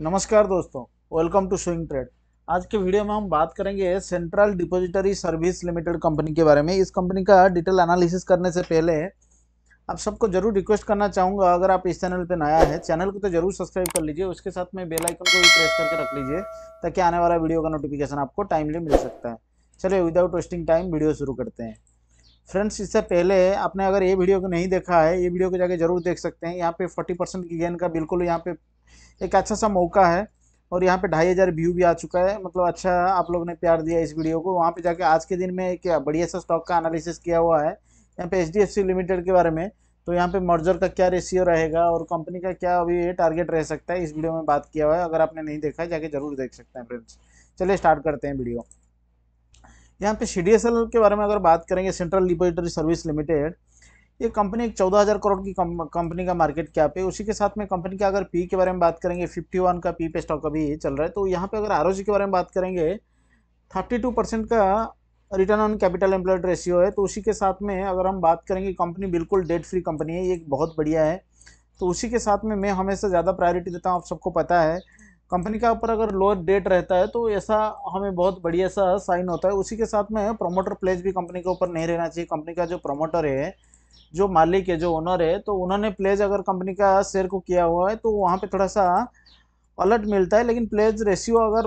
नमस्कार दोस्तों welcome to swing trade आज के वीडियो में हम बात करेंगे central depository service limited company के बारे में इस कंपनी का डिटेल एनालिसिस करने से पहले आप सबको जरूर रिक्वेस्ट करना चाहूँगा अगर आप इस चैनल पर नया है चैनल को तो जरूर सब्सक्राइब कर लीजिए उसके साथ में बेलाइकन को भी प्रेस करके रख लीजिए ताकि आने वाला वीडियो का नोटिफिकेशन आपको टाइमली मिल सकता है चलिए विदाउट वेस्टिंग टाइम वीडियो शुरू करते हैं फ्रेंड्स इससे पहले आपने अगर ये वीडियो को नहीं देखा है ये वीडियो को जाके जरूर देख सकते हैं यहाँ पे 40 परसेंट की गेन का बिल्कुल यहाँ पे एक अच्छा सा मौका है और यहाँ पे ढाई हज़ार व्यू भी आ चुका है मतलब अच्छा आप लोग ने प्यार दिया इस वीडियो को वहाँ पे जाके आज के दिन में एक बढ़िया सा स्टॉक का एनालिसिस किया हुआ है यहाँ पे एच लिमिटेड के बारे में तो यहाँ पे मर्जर का क्या रेशियो रहेगा और कंपनी का क्या अभी टारगेट रह सकता है इस वीडियो में बात किया हुआ है अगर आपने नहीं देखा है जाके जरूर देख सकते हैं फ्रेंड्स चलिए स्टार्ट करते हैं वीडियो यहाँ पे सी के बारे में अगर बात करेंगे सेंट्रल लिबोरेटरी सर्विस लिमिटेड ये कंपनी एक चौदह हज़ार करोड़ की कंपनी का मार्केट कैप है उसी के साथ में कंपनी का अगर पी के बारे में बात करेंगे फिफ्टी वन का पी पे स्टॉक अभी चल रहा है तो यहाँ पे अगर आर के बारे में बात करेंगे थर्टी टू परसेंट का return on capital employed ratio है तो उसी के साथ में अगर हम बात करेंगे कंपनी बिल्कुल डेट फ्री कंपनी है ये बहुत बढ़िया है तो उसी के साथ में मैं हमेशा ज़्यादा प्रायोरिटी देता हूँ आप सबको पता है कंपनी का ऊपर अगर लोअर डेट रहता है तो ऐसा हमें बहुत बढ़िया सा साइन होता है उसी के साथ में प्रोमोटर प्लेस भी कंपनी के ऊपर नहीं रहना चाहिए कंपनी का जो प्रोमोटर है जो मालिक है जो ओनर है तो उन्होंने प्लेज अगर कंपनी का शेयर को किया हुआ है तो वहाँ पे थोड़ा सा अलर्ट मिलता है लेकिन प्लेज रेशियो अगर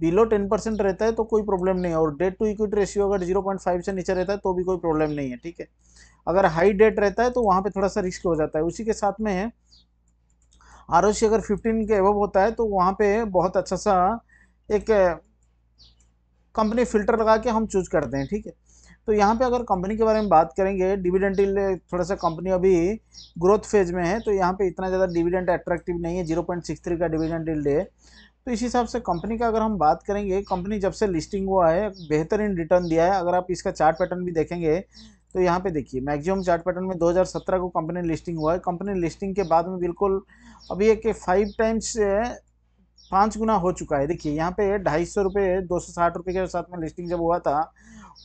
बिलो टेन परसेंट रहता है तो कोई प्रॉब्लम नहीं है और डेट टू इक्विटी रेशियो अगर जीरो पॉइंट फाइव से नीचे रहता है तो भी कोई प्रॉब्लम नहीं है ठीक है अगर हाई डेट रहता है तो वहाँ पर थोड़ा सा रिस्क हो जाता है उसी के साथ में ओ आर अगर फिफ्टीन के अबव होता है तो वहाँ पर बहुत अच्छा सा एक कंपनी फिल्टर लगा के हम चूज करते हैं ठीक है तो यहाँ पे अगर कंपनी के बारे में बात करेंगे डिविडेंट थोड़ा सा कंपनी अभी ग्रोथ फेज में है तो यहाँ पे इतना ज़्यादा डिविडेंट अट्रैक्टिव नहीं है जीरो पॉइंट सिक्स थ्री का डिविडेंट इल्ड है तो इस हिसाब से कंपनी का अगर हम बात करेंगे कंपनी जब से लिस्टिंग हुआ है बेहतरीन रिटर्न दिया है अगर आप इसका चार्ट पैटर्न भी देखेंगे तो यहाँ पे देखिए मैक्सिमम चार्ट पैटर्न में 2017 को कंपनी लिस्टिंग हुआ है कंपनी लिस्टिंग के बाद में बिल्कुल अभी एक फाइव टाइम्स पाँच गुना हो चुका है देखिए यहाँ पे ढाई सौ रुपये दो सौ साठ रुपये के साथ में लिस्टिंग जब हुआ था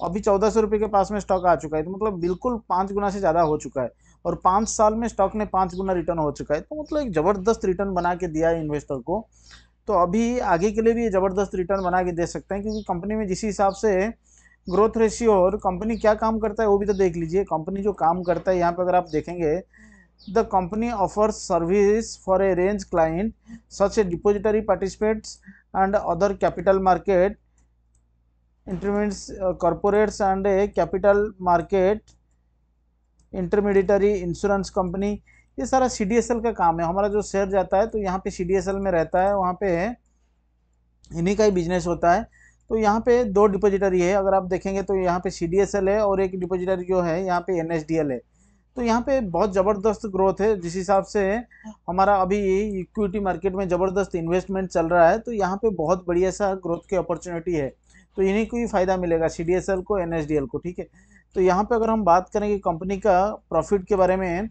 अभी चौदह सौ रुपये के पास में स्टॉक आ चुका है तो मतलब बिल्कुल पाँच गुना से ज़्यादा हो चुका है और पाँच साल में स्टॉक ने पाँच गुना रिटर्न हो चुका है तो मतलब एक ज़बरदस्त रिटर्न बना के दिया है इन्वेस्टर को तो अभी आगे के लिए भी ये ज़बरदस्त रिटर्न बना के दे सकते हैं क्योंकि कंपनी में जिस हिसाब से ग्रोथ रेशियो और कंपनी क्या काम करता है वो भी तो देख लीजिए कंपनी जो काम करता है यहाँ पर अगर आप देखेंगे the company offers service for a range client such a depository participants and other capital market intermediates corporates and capital market capital insurance company ये सारा सी डी एस एल का काम है हमारा जो शेयर जाता है तो यहाँ पे सी डी एस एल में रहता है वहाँ पे इन्हीं का ही बिजनेस होता है तो यहाँ पे दो डिपोजिटरी है अगर आप देखेंगे तो यहाँ पे सी डी एस एल है और एक डिपोजिटरी जो है यहाँ पे एन एस डी एल है तो यहाँ पे बहुत ज़बरदस्त ग्रोथ है जिस हिसाब से हमारा अभी इक्विटी मार्केट में ज़बरदस्त इन्वेस्टमेंट चल रहा है तो यहाँ पे बहुत बढ़िया सा ग्रोथ की अपॉर्चुनिटी है तो इन्हीं को ही फ़ायदा मिलेगा सी को एन को ठीक है तो यहाँ पर अगर हम बात करेंगे कंपनी का प्रॉफिट के बारे में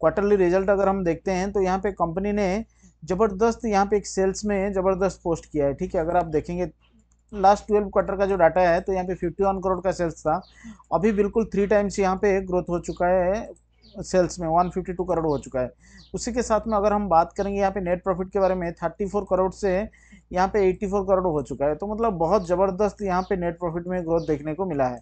क्वार्टरली रिजल्ट अगर हम देखते हैं तो यहाँ पे कंपनी ने ज़बरदस्त यहाँ पे एक सेल्स में ज़बरदस्त पोस्ट किया है ठीक है अगर आप देखेंगे लास्ट ट्वेल्व क्वार्टर का जो डाटा है तो यहाँ पे फिफ्टी वन करोड़ का सेल्स था अभी बिल्कुल थ्री टाइम्स यहाँ पे ग्रोथ हो चुका है सेल्स में 152 करोड़ हो चुका है उसी के साथ में अगर हम बात करेंगे यहाँ पे नेट प्रॉफिट के बारे में 34 करोड़ से यहाँ पे 84 करोड़ हो चुका है तो मतलब बहुत ज़बरदस्त यहाँ पे नेट प्रॉफिट में ग्रोथ देखने को मिला है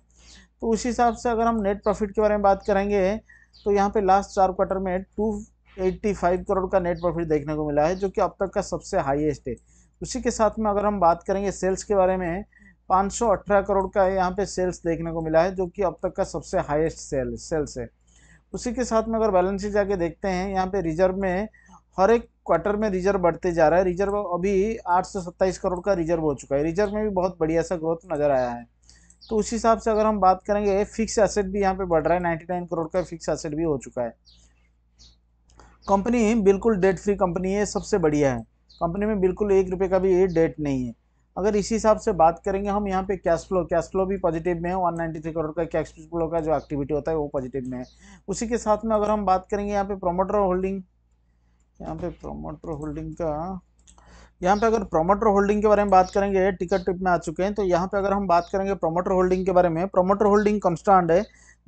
तो उस हिसाब से अगर हम नेट प्रॉफिट के बारे में बात करेंगे तो यहाँ पर लास्ट चार क्वार्टर में टू करोड़ का नेट प्रॉफिट देखने को मिला है जो कि अब तक का सबसे हाइएस्ट है उसी के साथ में अगर हम बात करेंगे सेल्स के बारे में 518 करोड़ का यहाँ पे सेल्स देखने को मिला है जो कि अब तक का सबसे हाईएस्ट सेल सेल्स है उसी के साथ में अगर बैलेंस शीट जाके देखते हैं यहाँ पे रिजर्व में हर एक क्वार्टर में रिजर्व बढ़ते जा रहा है रिजर्व अभी आठ करोड़ का रिजर्व हो चुका है रिजर्व में भी बहुत बढ़िया सा ग्रोथ नज़र आया है तो उस हिसाब से अगर हम बात करेंगे फिक्स एसेट भी यहाँ पे बढ़ रहा है नाइन्टी नाइन करोड़ का फिक्स एसेट भी हो चुका है कंपनी बिल्कुल डेट फ्री कंपनी है सबसे बढ़िया है कंपनी में बिल्कुल एक रुपये का भी डेट नहीं है अगर इसी हिसाब से बात करेंगे हम यहाँ पे कैश फ्लो कैश फ्लो भी पॉजिटिव में है वन थ्री करोड़ का कैश फ्लो का जो एक्टिविटी होता है वो पॉजिटिव में है उसी के साथ में अगर हम बात करेंगे यहाँ पे प्रोमोटर होल्डिंग यहाँ पे प्रोमोटर होल्डिंग का यहाँ पे अगर प्रोमोटर होल्डिंग के बारे में बात करेंगे टिकट टिप में आ चुके हैं तो यहाँ पे अगर हम बात करेंगे प्रोमोटर होल्डिंग के बारे में प्रोमोटर होल्डिंग कंस्टांट है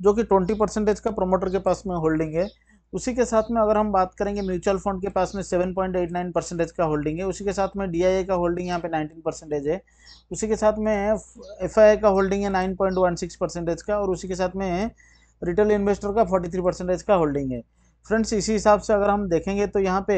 जो कि ट्वेंटी परसेंटेज का प्रोमोटर के पास में होल्डिंग है उसी के साथ में अगर हम बात करेंगे म्यूचुअल फंड के पास में seven point eight nine percentage का होल्डिंग है उसी के साथ में डी का होल्डिंग यहाँ पे नाइनटीन परसेंटेज है उसी के साथ में एफ का होल्डिंग है nine point one six percentage का और उसी के साथ में रिटेल इन्वेस्टर का फोर्टी थ्री परसेंटेज का होल्डिंग है फ्रेंड्स इसी हिसाब से अगर हम देखेंगे तो यहाँ पे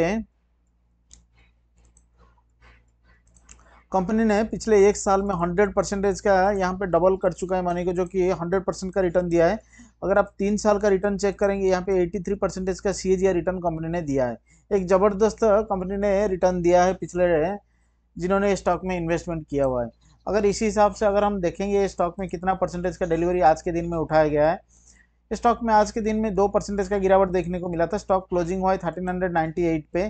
कंपनी ने पिछले एक साल में हंड्रेड परसेंटेज का यहाँ पे डबल कर चुका है मानी को जो कि हंड्रेड परसेंट का रिटर्न दिया है अगर आप तीन साल का रिटर्न चेक करेंगे यहाँ पे एट्टी थ्री परसेंटेज का सी रिटर्न कंपनी ने दिया है एक ज़बरदस्त कंपनी ने रिटर्न दिया है पिछले जिन्होंने स्टॉक में इन्वेस्टमेंट किया हुआ है अगर इसी हिसाब से अगर हम देखेंगे स्टॉक में कितना परसेंटेज का डिलीवरी आज के दिन में उठाया गया है स्टॉक में आज के दिन में दो परसेंटेज का गिरावट देखने को मिला था स्टॉक क्लोजिंग हुआ है थर्टीन पे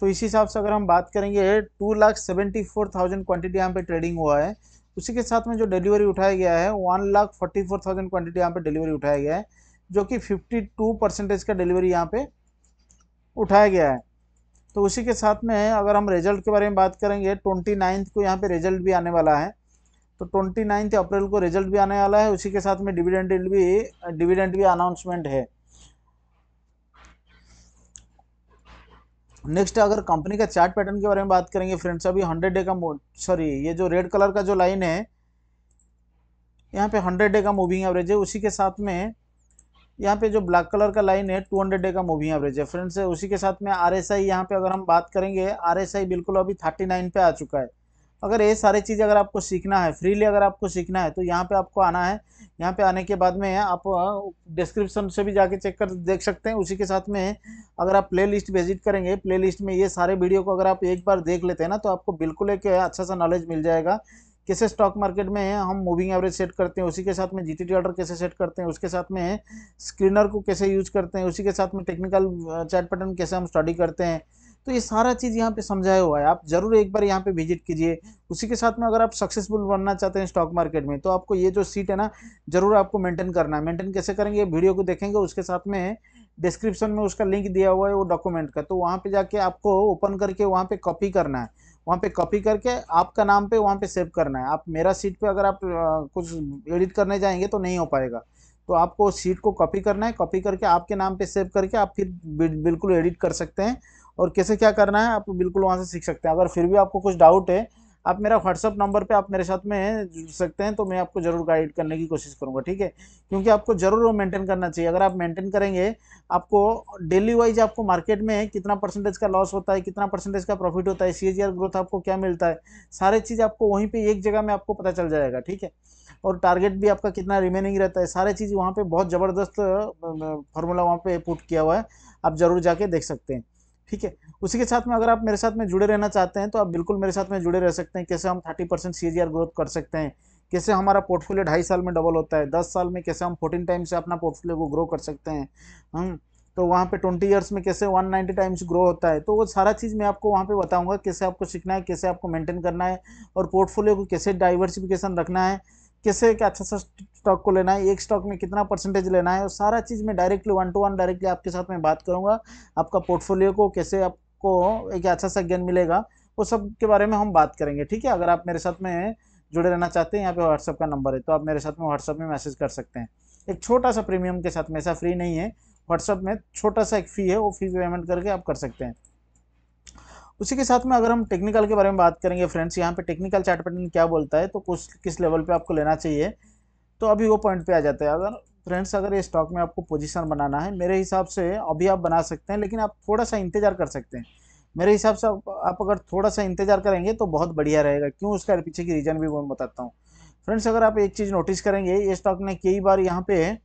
तो इसी हिसाब से अगर हम बात करेंगे two lakh seventy four thousand quantity यहाँ पे ट्रेडिंग हुआ है उसी के साथ में जो डिलीवरी उठाया गया है one lakh forty four thousand quantity यहाँ पे डिलीवरी उठाया गया है जो कि फिफ्टी टू परसेंटेज का डिलीवरी यहाँ पे उठाया गया है तो उसी के साथ में अगर हम रिजल्ट के बारे में बात करेंगे ट्वेंटी नाइन्थ को यहाँ पे रिजल्ट भी आने वाला है तो ट्वेंटी नाइन्थ अप्रैल को रिजल्ट भी आने वाला है उसी के साथ में डिविडेंड भी डिविडेंट भी अनाउंसमेंट है नेक्स्ट अगर कंपनी का चार्ट पैटर्न के बारे में बात करेंगे फ्रेंड्स अभी हंड्रेड डे का सॉरी ये जो रेड कलर का जो लाइन है यहाँ पे हंड्रेड डे का मूविंग एवरेज है उसी के साथ में यहाँ पे जो ब्लैक कलर का लाइन है टू हंड्रेड डे का मूविंग एवरेज है फ्रेंड्स उसी के साथ में आर एस आई यहाँ पे अगर हम बात करेंगे आर एस आई बिल्कुल अभी थर्टी नाइन पे आ चुका है अगर ये सारी चीज़ अगर आपको सीखना है फ्रीली अगर आपको सीखना है तो यहाँ पे आपको आना है यहाँ पे आने के बाद में आप डिस्क्रिप्शन से भी जाके चेक कर देख सकते हैं उसी के साथ में अगर आप प्ले लिस्ट विजिट करेंगे प्ले लिस्ट में ये सारे वीडियो को अगर आप एक बार देख लेते हैं ना तो आपको बिल्कुल एक अच्छा सा नॉलेज मिल जाएगा कैसे स्टॉक मार्केट में हम मूविंग एवरेज सेट करते हैं उसी के साथ में टी ऑर्डर कैसे सेट करते हैं उसके साथ में स्क्रीनर को कैसे यूज करते हैं उसी के साथ में टेक्निकल चैट पैटर्न कैसे हम स्टडी करते हैं तो ये सारा चीज़ यहाँ पे समझाया हुआ है आप ज़रूर एक बार यहाँ पे विजिट कीजिए उसी के साथ में अगर आप सक्सेसफुल बनना चाहते हैं स्टॉक मार्केट में तो आपको ये जो सीट है ना ज़रूर आपको मेंटेन करना है मेंटेन कैसे करेंगे वीडियो को देखेंगे उसके साथ में डिस्क्रिप्शन में उसका लिंक दिया हुआ है वो डॉक्यूमेंट का तो वहाँ पर जाके आपको ओपन करके वहाँ पर कॉपी करना है वहाँ पे कॉपी करके आपका नाम पे वहाँ पे सेव करना है आप मेरा सीट पे अगर आप कुछ एडिट करने जाएंगे तो नहीं हो पाएगा तो आपको सीट को कॉपी करना है कॉपी करके आपके नाम पे सेव करके आप फिर बिल्कुल एडिट कर सकते हैं और कैसे क्या करना है आप बिल्कुल वहाँ से सीख सकते हैं अगर फिर भी आपको कुछ डाउट है आप मेरा व्हाट्सअप नंबर पे आप मेरे साथ में जुड़ सकते हैं तो मैं आपको ज़रूर गाइड करने की कोशिश करूँगा ठीक है क्योंकि आपको ज़रूर वो मेंटेन करना चाहिए अगर आप मेंटेन करेंगे आपको डेली वाइज आपको मार्केट में कितना परसेंटेज का लॉस होता है कितना परसेंटेज का प्रॉफिट होता है सी ग्रोथ आपको क्या मिलता है सारे चीज़ आपको वहीं पर एक जगह में आपको पता चल जाएगा ठीक है और टारगेट भी आपका कितना रिमेनिंग रहता है सारे चीज़ वहाँ पर बहुत ज़बरदस्त फार्मूला वहाँ पर पुट किया हुआ है आप ज़रूर जाके देख सकते हैं ठीक है उसी के साथ में अगर आप मेरे साथ में जुड़े रहना चाहते हैं तो आप बिल्कुल मेरे साथ में जुड़े रह सकते हैं कैसे हम थर्टी परसेंट सी ग्रोथ कर सकते हैं कैसे हमारा पोर्टफोलियो ढाई साल में डबल होता है दस साल में कैसे हम फोर्टीन टाइम्स से अपना पोर्टफोलियो को ग्रो कर सकते हैं हम तो वहाँ पे ट्वेंटी इयर्स में कैसे वन नाइन्टी टाइम्स ग्रो होता है तो वो सारा चीज़ मैं आपको वहाँ पे बताऊँगा कैसे आपको सीखना है कैसे आपको मेंटेन करना है और पोर्टफोलियो को कैसे डाइवर्सिफिकेशन रखना है कैसे क्या अच्छा सा स्टॉक को लेना है एक स्टॉक में कितना परसेंटेज लेना है और सारा चीज़ मैं directly one to one directly आपके साथ में बात करूँगा आपका पोर्टफोलियो को कैसे आपको एक अच्छा सा ज्ञान मिलेगा वो सब के बारे में हम बात करेंगे ठीक है अगर आप मेरे साथ में जुड़े रहना चाहते हैं यहाँ पे व्हाट्सअप का नंबर है तो आप मेरे साथ में व्हाट्सअप में मैसेज कर सकते हैं एक छोटा सा प्रीमियम के साथ में ऐसा फ्री नहीं है व्हाट्सअप में छोटा सा एक फ़ी है वो फी पेमेंट करके आप कर सकते हैं उसी के साथ में अगर हम टेक्निकल के बारे में बात करेंगे फ्रेंड्स यहाँ पे टेक्निकल चार्ट पैटर्न क्या बोलता है तो कुछ किस लेवल पे आपको लेना चाहिए तो अभी वो पॉइंट पे आ जाता है अगर फ्रेंड्स अगर ये स्टॉक में आपको पोजीशन बनाना है मेरे हिसाब से अभी आप बना सकते हैं लेकिन आप थोड़ा सा इंतज़ार कर सकते हैं मेरे हिसाब से आप अगर थोड़ा सा इंतज़ार करेंगे तो बहुत बढ़िया रहेगा क्यों उसका पीछे की रीज़न भी मैं बताता हूँ फ्रेंड्स अगर आप एक चीज़ नोटिस करेंगे ये स्टॉक ने कई बार यहाँ पर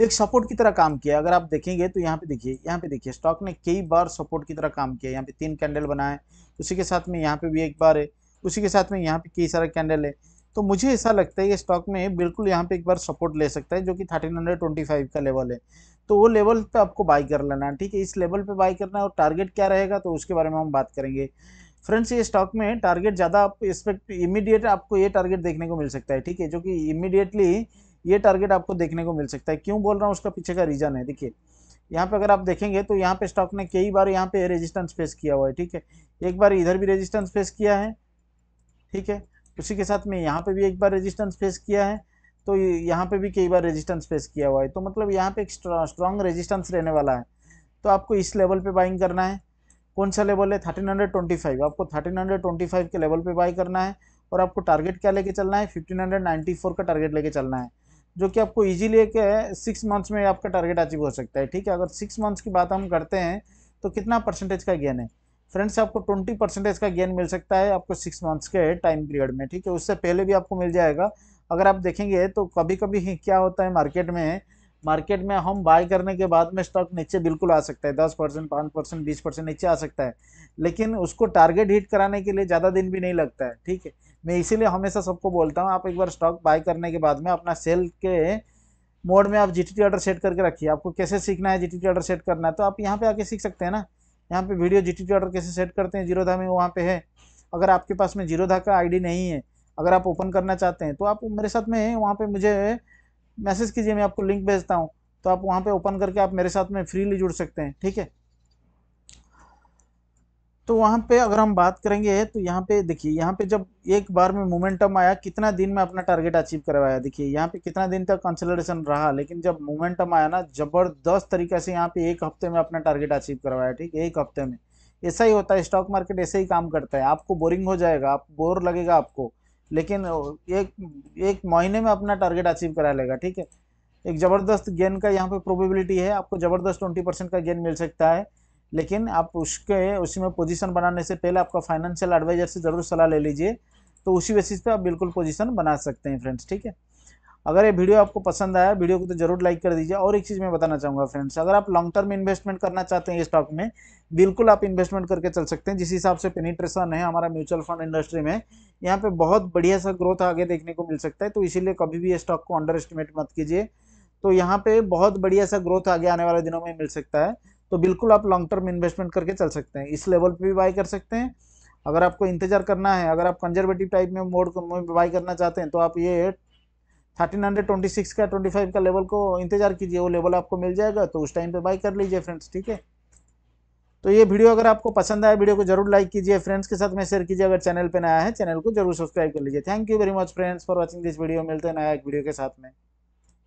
तो एक सपोर्ट की तरह काम किया अगर आप देखेंगे तो यहाँ पे देखिए यहाँ पे देखिए स्टॉक ने कई बार सपोर्ट की तरह काम किया यहाँ पे तीन कैंडल बनाए उसी के साथ में यहाँ पे भी एक बार है उसी के साथ में यहाँ पे कई सारा कैंडल है तो मुझे ऐसा लगता है ये स्टॉक में बिल्कुल यहाँ पे एक बार सपोर्ट ले सकता है जो कि थर्टीन हंड्रेड ट्वेंटी फाइव का लेवल है तो वो लेवल पे आपको बाई कर लेना है ठीक है इस लेवल पे बाई करना है और टारगेट क्या रहेगा तो उसके बारे में हम बात करेंगे फ्रेंड्स ये स्टॉक में टारगेट ज़्यादा आप एक्सपेक्ट इमीडिएट आपको ये टारगेट देखने को मिल सकता है ठीक है जो कि इमीडिएटली ये टारगेट आपको देखने को मिल सकता है क्यों बोल रहा हूँ उसका पीछे का रीजन है देखिए यहाँ पे अगर आप देखेंगे तो यहाँ पे स्टॉक ने कई बार यहाँ पे रेजिस्टेंस फेस किया हुआ है ठीक है एक बार इधर भी रेजिस्टेंस फेस किया है ठीक है उसी के साथ में यहाँ पे भी एक बार रेजिस्टेंस फेस किया है तो यहाँ पे भी कई बार रेजिस्टेंस फेस किया हुआ है तो मतलब यहाँ पे एक स्ट्रांग रेजिस्टेंस रहने वाला है तो आपको इस लेवल पे बाइंग करना है कौन सा लेवल है थर्टीन हंड्रेड ट्वेंटी फाइव आपको थर्टीन हंड्रेड ट्वेंटी फाइव के लेवल पे बाई करना है और आपको टारगेट क्या लेके चलना है फिफ्टीन हंड्रेड नाइन्टी फोर का टारगेट लेके चलना है जो कि आपको इजीली एक सिक्स मंथ्स में आपका टारगेट अचीव हो सकता है ठीक है अगर सिक्स मंथ्स की बात हम करते हैं तो कितना परसेंटेज का गेन है फ्रेंड्स आपको ट्वेंटी परसेंटेज का गेन मिल सकता है आपको सिक्स मंथ्स के टाइम पीरियड में ठीक है उससे पहले भी आपको मिल जाएगा अगर आप देखेंगे तो कभी कभी क्या होता है मार्केट में मार्केट में हम बाय करने के बाद में स्टॉक नीचे बिल्कुल आ सकता है दस परसेंट पाँच परसेंट बीस परसेंट नीचे आ सकता है लेकिन उसको टारगेट हिट कराने के लिए ज़्यादा दिन भी नहीं लगता है ठीक है मैं इसीलिए हमेशा सबको बोलता हूँ आप एक बार स्टॉक बाय करने के बाद में अपना सेल के मोड में आप जी टी ऑर्डर सेट करके रखिए आपको कैसे सीखना है जी टी ऑर्डर सेट करना है तो आप यहाँ पे आके सीख सकते हैं ना यहाँ पे वीडियो जी टी ऑर्डर कैसे सेट करते हैं जीरोधा में वहाँ पे है अगर आपके पास में जीरोधा का आईडी नहीं है अगर आप ओपन करना चाहते हैं तो आप मेरे साथ में वहाँ पर मुझे मैसेज कीजिए मैं आपको लिंक भेजता हूँ तो आप वहाँ पर ओपन करके आप मेरे साथ में फ्रीली जुड़ सकते हैं ठीक है तो वहाँ पे अगर हम बात करेंगे तो यहाँ पे देखिए यहाँ पे जब एक बार में मोमेंटम आया कितना दिन में अपना टारगेट अचीव करवाया देखिए यहाँ पे कितना दिन तक कंसल्टेशन रहा लेकिन जब मोमेंटम आया ना जबरदस्त तरीके से यहाँ पे एक हफ्ते में अपना टारगेट अचीव करवाया ठीक एक हफ्ते में ऐसा ही होता है स्टॉक मार्केट ऐसे ही काम करता है आपको बोरिंग हो जाएगा आप बोर लगेगा आपको लेकिन एक एक महीने में अपना टारगेट अचीव करा लेगा ठीक है एक ज़बरदस्त गेन का यहाँ पे प्रोबेबिलिटी है आपको ज़बरदस्त ट्वेंटी परसेंट का गेन मिल सकता है लेकिन आप उसके उसमें पोजीशन बनाने से पहले आपका फाइनेंशियल एडवाइजर से ज़रूर सलाह ले लीजिए तो उसी बेसिस पे आप बिल्कुल पोजीशन बना सकते हैं फ्रेंड्स ठीक है अगर ये वीडियो आपको पसंद आया वीडियो को तो जरूर लाइक कर दीजिए और एक चीज़ मैं बताना चाहूँगा फ्रेंड्स अगर आप लॉन्ग टर्म इन्वेस्टमेंट करना चाहते हैं स्टॉक में बिल्कुल आप इन्वेस्टमेंट करके चल सकते हैं जिस हिसाब से पेनिट्रेशन है हमारा म्यूचुअल फंड इंडस्ट्री में यहाँ पे बहुत बढ़िया सा ग्रोथ आगे देखने को मिल सकता है तो इसीलिए कभी भी स्टॉक को अंडर एस्टिमेट मत कीजिए तो यहाँ पे बहुत बढ़िया सा ग्रोथ आगे आने वाले दिनों में मिल सकता है तो बिल्कुल आप लॉन्ग टर्म इन्वेस्टमेंट करके चल सकते हैं इस लेवल पे भी बाई कर सकते हैं अगर आपको इंतजार करना है अगर आप कंजर्वेटिव टाइप में मोड बाई करना चाहते हैं तो आप ये थर्टीन हंड्रेड ट्वेंटी सिक्स का ट्वेंटी फाइव का लेवल को इंतजार कीजिए वो लेवल आपको मिल जाएगा तो उस टाइम पे बाई कर लीजिए फ्रेंड्स ठीक है तो ये वीडियो अगर आपको पसंद आया वीडियो को जरूर लाइक कीजिए फ्रेंड्स के साथ में शेयर कीजिए अगर चैनल पर नया है चैनल को जरूर सब्सक्राइब कर लीजिए thank you very much friends for watching this video मिलते हैं नया एक वीडियो के साथ में